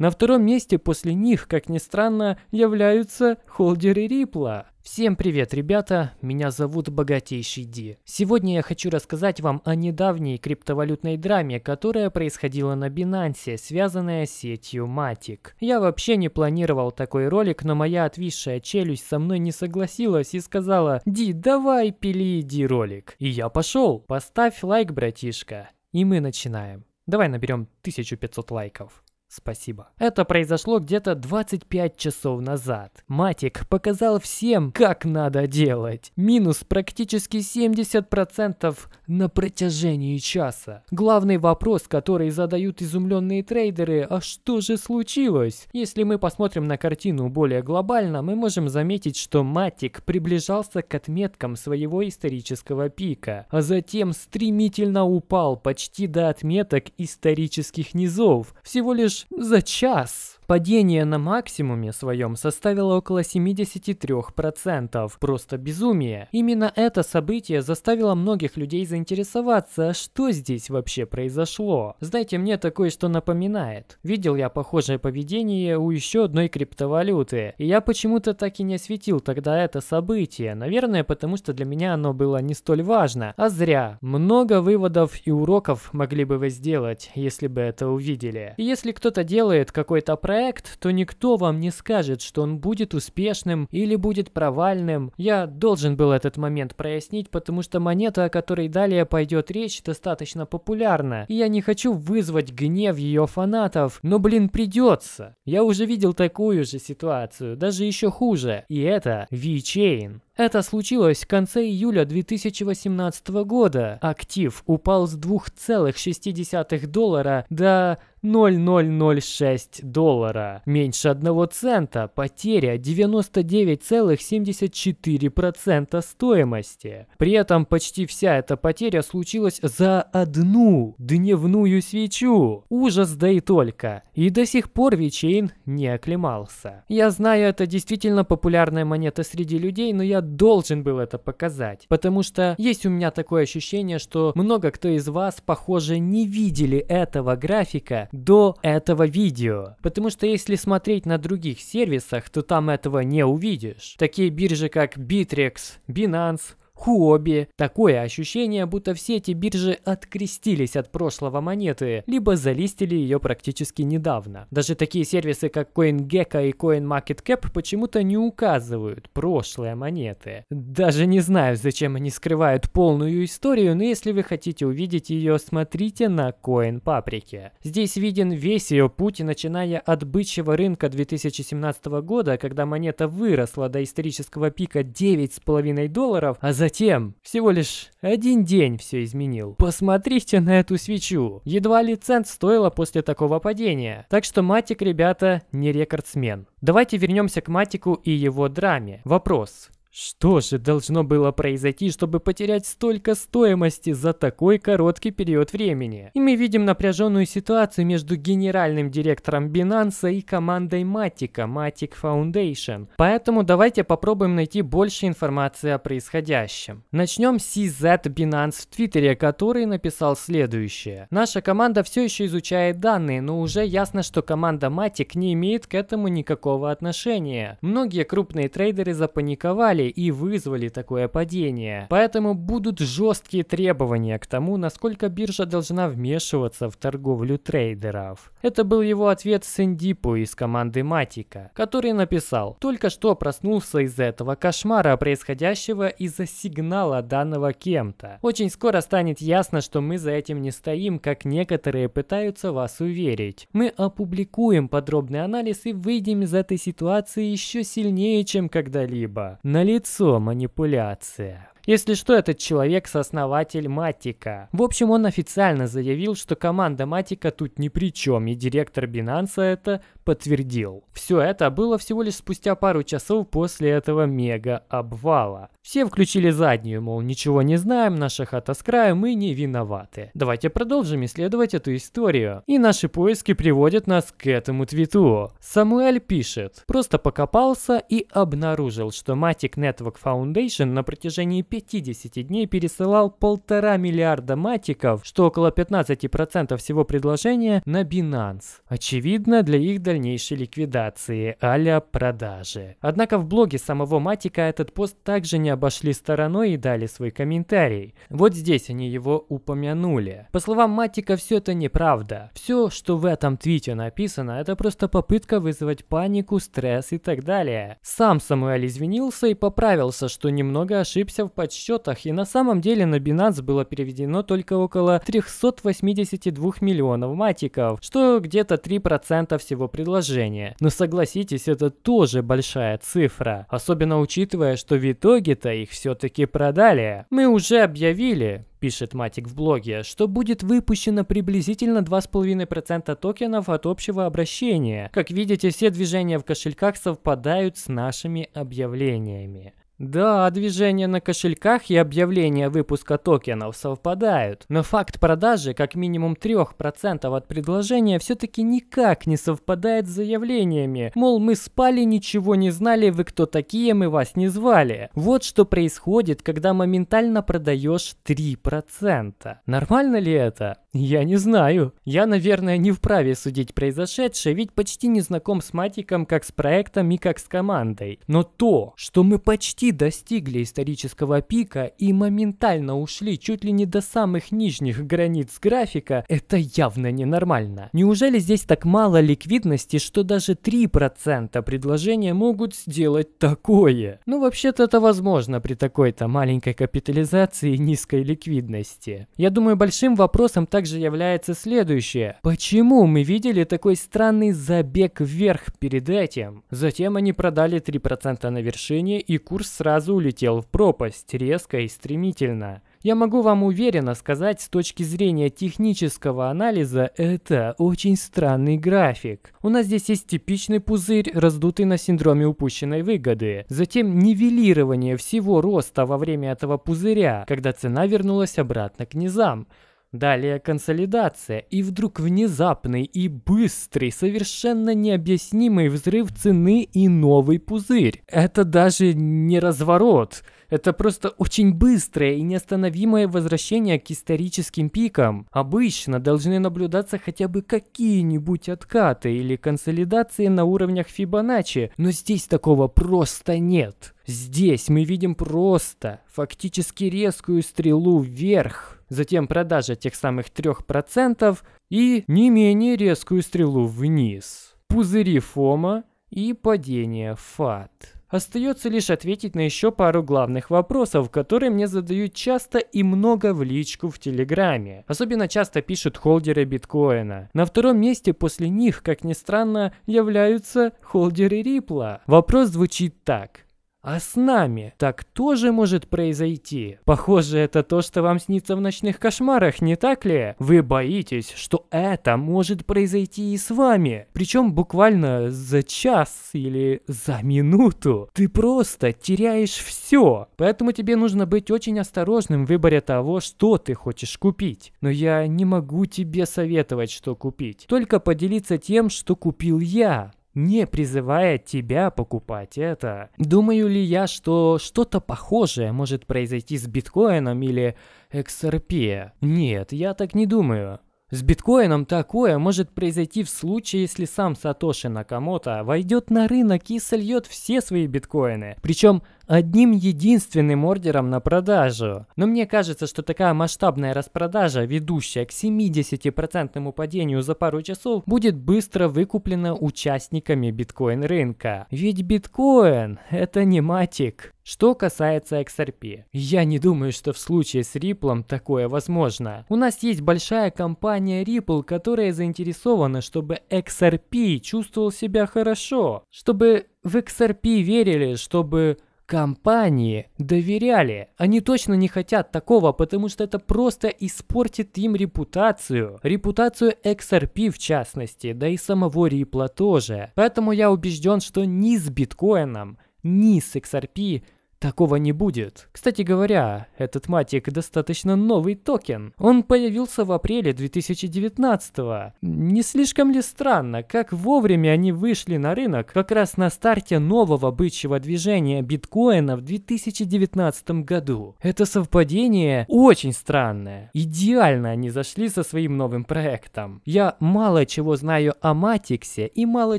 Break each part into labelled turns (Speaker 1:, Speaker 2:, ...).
Speaker 1: На втором месте после них, как ни странно, являются холдеры Рипла. Всем привет, ребята! Меня зовут Богатейший Ди. Сегодня я хочу рассказать вам о недавней криптовалютной драме, которая происходила на Binance, связанная с сетью Matic. Я вообще не планировал такой ролик, но моя отвисшая челюсть со мной не согласилась и сказала «Ди, давай пили, Ди, ролик». И я пошел. Поставь лайк, братишка. И мы начинаем. Давай наберем 1500 лайков. Спасибо. Это произошло где-то 25 часов назад. Матик показал всем, как надо делать. Минус практически 70% на протяжении часа. Главный вопрос, который задают изумленные трейдеры, а что же случилось? Если мы посмотрим на картину более глобально, мы можем заметить, что Матик приближался к отметкам своего исторического пика, а затем стремительно упал почти до отметок исторических низов. Всего лишь лишь за час. Падение на максимуме своем составило около 73%. Просто безумие. Именно это событие заставило многих людей заинтересоваться, что здесь вообще произошло. Знаете, мне такое что напоминает. Видел я похожее поведение у еще одной криптовалюты. И я почему-то так и не осветил тогда это событие. Наверное, потому что для меня оно было не столь важно. А зря. Много выводов и уроков могли бы вы сделать, если бы это увидели. И если кто-то делает какой-то проект, проект, то никто вам не скажет, что он будет успешным или будет провальным. Я должен был этот момент прояснить, потому что монета, о которой далее пойдет речь, достаточно популярна. И я не хочу вызвать гнев ее фанатов, но, блин, придется. Я уже видел такую же ситуацию, даже еще хуже. И это VeChain. Это случилось в конце июля 2018 года. Актив упал с 2,6 доллара до 0,006 доллара. Меньше 1 цента потеря 99,74% стоимости. При этом почти вся эта потеря случилась за одну дневную свечу. Ужас да и только. И до сих пор Вичейн не оклемался. Я знаю, это действительно популярная монета среди людей, но я должен был это показать. Потому что есть у меня такое ощущение, что много кто из вас, похоже, не видели этого графика до этого видео. Потому что если смотреть на других сервисах, то там этого не увидишь. Такие биржи, как Bittrex, Binance, Хобби. Такое ощущение, будто все эти биржи открестились от прошлого монеты, либо залистили ее практически недавно. Даже такие сервисы, как CoinGecko и CoinMarketCap почему-то не указывают прошлые монеты. Даже не знаю, зачем они скрывают полную историю, но если вы хотите увидеть ее, смотрите на CoinPaprika. Здесь виден весь ее путь, начиная от бычьего рынка 2017 года, когда монета выросла до исторического пика 9,5 долларов, а за Затем всего лишь один день все изменил. Посмотрите на эту свечу. Едва ли цент стоила после такого падения. Так что Матик, ребята, не рекордсмен. Давайте вернемся к Матику и его драме. Вопрос. Что же должно было произойти, чтобы потерять столько стоимости за такой короткий период времени? И мы видим напряженную ситуацию между генеральным директором Binance и командой Matic, Matic Foundation. Поэтому давайте попробуем найти больше информации о происходящем. Начнем с CZ Binance в Твиттере, который написал следующее. Наша команда все еще изучает данные, но уже ясно, что команда Matic не имеет к этому никакого отношения. Многие крупные трейдеры запаниковали, взяли и вызвали такое падение. Поэтому будут жесткие требования к тому, насколько биржа должна вмешиваться в торговлю трейдеров. Это был его ответ Сэндипу из команды Матика, который написал «Только что проснулся из этого кошмара, происходящего из-за сигнала данного кем-то. Очень скоро станет ясно, что мы за этим не стоим, как некоторые пытаются вас уверить. Мы опубликуем подробный анализ и выйдем из этой ситуации еще сильнее, чем когда-либо лицо, манипуляция. Если что, этот человек сооснователь Матика. В общем, он официально заявил, что команда Матика тут ни при чем, и директор Бинанса это подтвердил. Все это было всего лишь спустя пару часов после этого мега-обвала. Все включили заднюю, мол, ничего не знаем, наша хата с краю, мы не виноваты. Давайте продолжим исследовать эту историю. И наши поиски приводят нас к этому твиту. Самуэль пишет, просто покопался и обнаружил, что Matic Network Foundation на протяжении 50 дней пересылал полтора миллиарда матиков, что около 15% всего предложения, на Binance. Очевидно, для их дальнейшей ликвидации, а продажи. Однако в блоге самого Матика этот пост также не меня обошли стороной и дали свой комментарий. Вот здесь они его упомянули. По словам Матика, все это неправда. Все, что в этом твите написано, это просто попытка вызвать панику, стресс и так далее. Сам Самуэль извинился и поправился, что немного ошибся в подсчетах, и на самом деле на Binance было переведено только около 382 миллионов матиков, что где-то 3% всего предложения. Но согласитесь, это тоже большая цифра, особенно учитывая, что в итоге Китта их все-таки продали. Мы уже объявили, пишет Матик в блоге, что будет выпущено приблизительно 2,5% токенов от общего обращения. Как видите, все движения в кошельках совпадают с нашими объявлениями. Да, движение на кошельках и объявление выпуска токенов совпадают, но факт продажи как минимум 3% от предложения все-таки никак не совпадает с заявлениями. Мол, мы спали, ничего не знали, вы кто такие, мы вас не звали. Вот что происходит, когда моментально продаешь 3%. Нормально ли это? Я не знаю. Я, наверное, не вправе судить произошедшее, ведь почти не знаком с Матиком как с проектом и как с командой. Но то, что мы почти достигли исторического пика и моментально ушли чуть ли не до самых нижних границ графика, это явно ненормально. Неужели здесь так мало ликвидности, что даже 3% предложения могут сделать такое? Ну, вообще-то это возможно при такой-то маленькой капитализации и низкой ликвидности. Я думаю, большим вопросом так также является следующее. Почему мы видели такой странный забег вверх перед этим? Затем они продали 3% на вершине и курс сразу улетел в пропасть, резко и стремительно. Я могу вам уверенно сказать, с точки зрения технического анализа, это очень странный график. У нас здесь есть типичный пузырь, раздутый на синдроме упущенной выгоды. Затем нивелирование всего роста во время этого пузыря, когда цена вернулась обратно к низам. Далее консолидация и вдруг внезапный и быстрый, совершенно необъяснимый взрыв цены и новый пузырь. Это даже не разворот. Это просто очень быстрое и неостановимое возвращение к историческим пикам. Обычно должны наблюдаться хотя бы какие-нибудь откаты или консолидации на уровнях Фибоначчи, но здесь такого просто нет. Здесь мы видим просто, фактически резкую стрелу вверх, затем продажа тех самых 3% и не менее резкую стрелу вниз. Пузыри Фома и падение ФАТ. Остается лишь ответить на еще пару главных вопросов, которые мне задают часто и много в личку в Телеграме. Особенно часто пишут холдеры биткоина. На втором месте после них, как ни странно, являются холдеры Рипла. Вопрос звучит так. А с нами так тоже может произойти. Похоже, это то, что вам снится в ночных кошмарах, не так ли? Вы боитесь, что это может произойти и с вами. Причем буквально за час или за минуту. Ты просто теряешь все. Поэтому тебе нужно быть очень осторожным в выборе того, что ты хочешь купить. Но я не могу тебе советовать, что купить. Только поделиться тем, что купил я не призывая тебя покупать это. Думаю ли я, что что-то похожее может произойти с биткоином или XRP? Нет, я так не думаю. С биткоином такое может произойти в случае, если сам Сатоши Накамото войдет на рынок и сольет все свои биткоины. Причем одним единственным ордером на продажу. Но мне кажется, что такая масштабная распродажа, ведущая к 70% падению за пару часов, будет быстро выкуплена участниками биткоин-рынка. Ведь биткоин – это не матик. Что касается XRP, я не думаю, что в случае с Ripple такое возможно. У нас есть большая компания Ripple, которая заинтересована, чтобы XRP чувствовал себя хорошо, чтобы в XRP верили, чтобы Компании доверяли. Они точно не хотят такого, потому что это просто испортит им репутацию. Репутацию XRP в частности, да и самого Ripple тоже. Поэтому я убежден, что ни с биткоином, ни с XRP Такого не будет. Кстати говоря, этот матик достаточно новый токен. Он появился в апреле 2019 -го. Не слишком ли странно, как вовремя они вышли на рынок как раз на старте нового бычьего движения биткоина в 2019 году? Это совпадение очень странное. Идеально они зашли со своим новым проектом. Я мало чего знаю о Матиксе и мало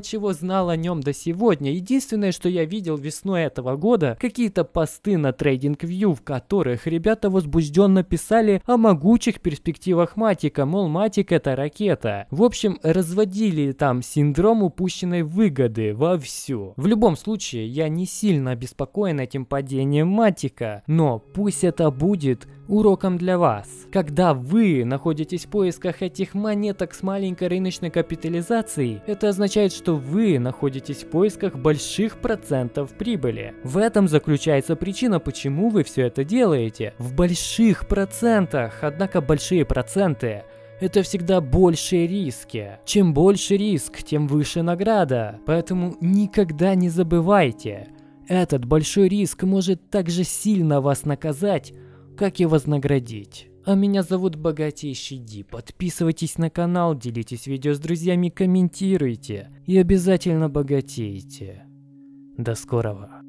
Speaker 1: чего знал о нем до сегодня. Единственное, что я видел весной этого года, какие-то посты на TradingView, в которых ребята возбужденно писали о могучих перспективах Матика, мол, Матик это ракета. В общем, разводили там синдром упущенной выгоды вовсю. В любом случае, я не сильно обеспокоен этим падением Матика, но пусть это будет уроком для вас. Когда вы находитесь в поисках этих монеток с маленькой рыночной капитализацией, это означает, что вы находитесь в поисках больших процентов прибыли. В этом заключается причина, почему вы все это делаете. В больших процентах, однако большие проценты это всегда большие риски. Чем больше риск, тем выше награда. Поэтому никогда не забывайте, этот большой риск может также сильно вас наказать, как и вознаградить. А меня зовут Богатейший Ди. Подписывайтесь на канал, делитесь видео с друзьями, комментируйте и обязательно богатейте. До скорого.